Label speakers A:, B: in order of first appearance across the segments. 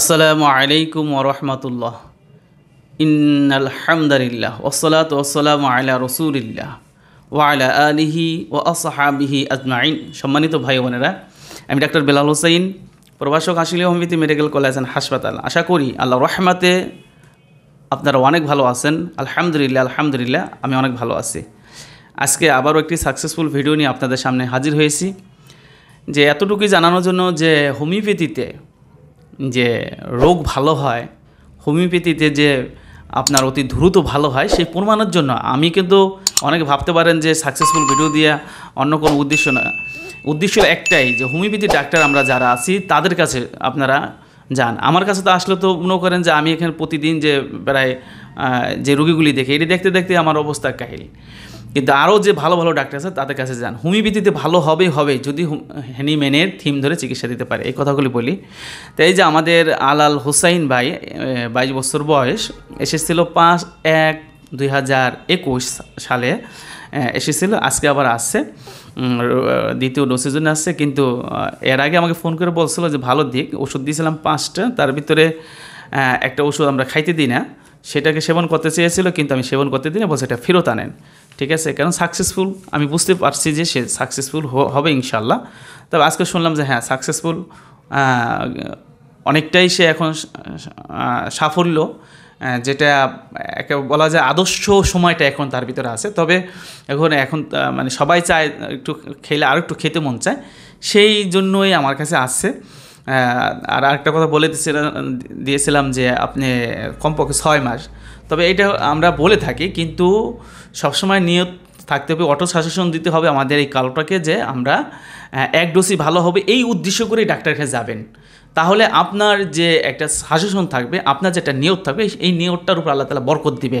A: আসসালামু আলাইকুম ওরহমতুল্লাহ ইন্নালহামদালিল্লাহ ওসলাত ওসালাম আলা রসুলিল্লাহ ওয়ালা আলিহি ও আসহাবিহি আজমাইন সম্মানিত ভাই বোনেরা আমি ডাক্তার বেলাল হোসেন প্রভাষক হাসিলি হোমিতি মেডিকেল কলেজ অ্যান্ড হাসপাতাল আশা করি আল্লাহ রহমাতে আপনারা অনেক ভালো আছেন আলহামদুলিল্লাহ আলহামদুলিল্লাহ আমি অনেক ভালো আছি আজকে আবারও একটি সাকসেসফুল ভিডিও নিয়ে আপনাদের সামনে হাজির হয়েছি যে এতটুকুই জানানোর জন্য যে হোমিওপ্যাথিতে যে রোগ ভালো হয় হোমিওপ্যাথিতে যে আপনার অতি দ্রুত ভালো হয় সেই প্রমাণের জন্য আমি কিন্তু অনেকে ভাবতে পারেন যে সাকসেসফুল ভিডিও দিয়ে অন্য কোনো উদ্দেশ্য না উদ্দেশ্য একটাই যে হোমিওপ্যাথি ডাক্তার আমরা যারা আছি তাদের কাছে আপনারা যান আমার কাছে তো আসলে তো মনে করেন যে আমি এখানে প্রতিদিন যে প্রায় যে রুগীগুলি দেখি এটি দেখতে দেখতে আমার অবস্থা কাহিনী কিন্তু আরও যে ভালো ভালো ডাক্তার আছে তাদের কাছে যান হোমিওপ্যাথিতে ভালো হবে হবে যদি হ্যানিম্যানের থিম ধরে চিকিৎসা দিতে পারে এই কথাগুলি বলি তাই যে আমাদের আলাল হুসাইন ভাই বাইশ বছর বয়স এসেছিল পাঁচ এক দুই হাজার একুশ সালে এসেছিল আজকে আবার আসছে দ্বিতীয় ডোসের জন্য আসছে কিন্তু এর আগে আমাকে ফোন করে বলছিল যে ভালো দিক ওষুধ দিয়েছিলাম পাঁচটা তার ভিতরে একটা ওষুধ আমরা খাইতে দিই না সেটাকে সেবন করতে চেয়েছিল কিন্তু আমি সেবন করতে দিই না বলছে এটা ফেরত আনেন ঠিক আছে কারণ সাকসেসফুল আমি বুঝতে পারছি যে সে সাকসেসফুল হবে ইনশাল্লাহ তবে আজকে শুনলাম যে হ্যাঁ সাকসেসফুল অনেকটাই সে এখন সাফল্য যেটা একে বলা যায় আদর্শ সময়টা এখন তার ভিতরে আছে তবে এখন এখন মানে সবাই চায় একটু খেলে আর একটু খেতে মন চায় সেই জন্যই আমার কাছে আসছে আর আরেকটা কথা বলে দিয়েছিলাম যে আপনি কমপক্ষে ছয় মাস তবে এটা আমরা বলে থাকি কিন্তু সবসময় নিয়ত থাকতে হবে অটো সাজেশন দিতে হবে আমাদের এই কালোটাকে যে আমরা এক ডোসই ভালো হবে এই উদ্দেশ্য করেই ডাক্তার কাছে যাবেন তাহলে আপনার যে একটা সাজেশন থাকবে আপনার যে একটা নিয়ত থাকবে এই নিয়তটার উপর আল্লাহ তালা বরকত দিবে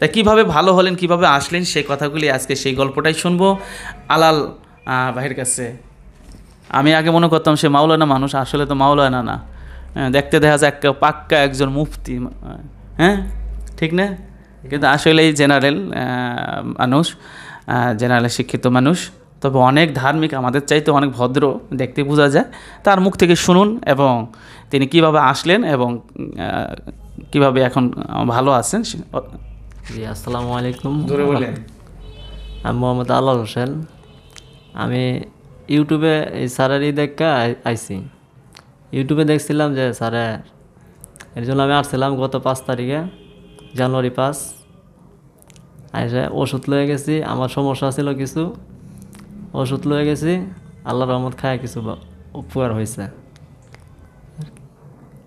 A: তা কীভাবে ভালো হলেন কিভাবে আসলেন সেই কথাগুলি আজকে সেই গল্পটাই শুনবো আলাল ভাইয়ের কাছে আমি আগে মনে করতাম সে মাওলানা মানুষ আসলে তো মাওলানা না দেখতে দেখা যায় একটা পাক্কা একজন মুফতি হ্যাঁ ঠিক না কিন্তু আসলেই জেনারেল মানুষ জেনারেল শিক্ষিত মানুষ তবে অনেক ধার্মিক আমাদের চাইতে অনেক ভদ্র দেখতে বোঝা যায় তার মুখ থেকে শুনুন এবং তিনি কিভাবে আসলেন এবং কিভাবে এখন ভালো আছেন
B: জি আসসালামু আলাইকুম বলেন আমি মোহাম্মদ আল্লাহ হোসেন আমি ইউটিউবে এই স্যারেরই দেখা আইসি ইউটিউবে দেখছিলাম যে স্যারের এর জন্য আমি আসছিলাম গত পাঁচ তারিখে জানুয়ারি পাঁচ আইসা ওষুধ লয়ে গেছি আমার সমস্যা ছিল কিছু ওষুধ লয়ে গেছি আল্লাহ রহমত খায় কিছু উপকার হয়েছে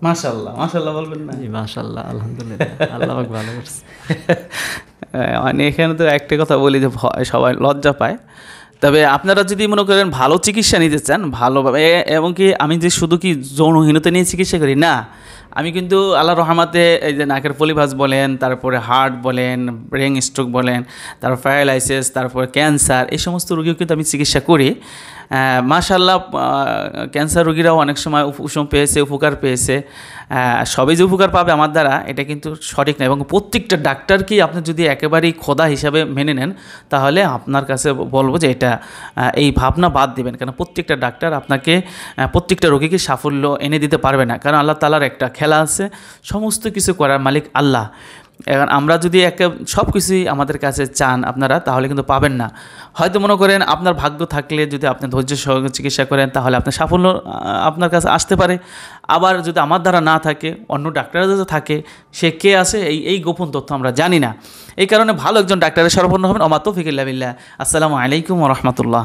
A: মাশাল্লাহ মাশাল্লাহ বলবেন না জি মাশাল্লাহ আলহামদুলিল্লাহ আল্লাহ ভালো করছে মানে এখানে তো একটা কথা বলি যে সবাই লজ্জা পায় তবে আপনারা যদি মনে করেন ভালো চিকিৎসা নিতে চান ভালোভাবে এবং কি আমি যে শুধু কি যৌনহীনতা নিয়ে চিকিৎসা করি না আমি কিন্তু আল্লাহ রহমাতে এই যে নাকের পলিভাস বলেন তারপরে হার্ট বলেন ব্রেন স্ট্রোক বলেন তারপর প্যারালাইসিস তারপরে ক্যান্সার এই সমস্ত রোগীও কিন্তু আমি চিকিৎসা করি মাশাল্লাহ ক্যান্সার রোগীরাও অনেক সময় উপশম পেয়েছে উপকার পেয়েছে সবই যে উপকার পাবে আমার দ্বারা এটা কিন্তু সঠিক না এবং প্রত্যেকটা ডাক্তারকেই আপনি যদি একেবারেই খোদা হিসাবে মেনে নেন তাহলে আপনার কাছে বলবো যে এটা এই ভাবনা বাদ দেবেন কারণ প্রত্যেকটা ডাক্তার আপনাকে প্রত্যেকটা রোগীকে সাফল্য এনে দিতে পারবে না কারণ আল্লাহ তালার একটা খেলা আছে সমস্ত কিছু করার মালিক আল্লাহ এখন আমরা যদি একটা সব কিছুই আমাদের কাছে চান আপনারা তাহলে কিন্তু পাবেন না হয়তো মনে করেন আপনার ভাগ্য থাকলে যদি আপনি ধৈর্য সহকারে চিকিৎসা করেন তাহলে আপনার সাফল্য আপনার কাছে আসতে পারে আবার যদি আমার দ্বারা না থাকে অন্য ডাক্তাররা যদি থাকে সে কে আছে এই এই গোপন তথ্য আমরা জানি না এই কারণে ভালো একজন ডাক্তারের সর্বন্ন হবেন অমাতো ফিকিল্লা আসসালামু আলাইকুম রহমতুল্লাহ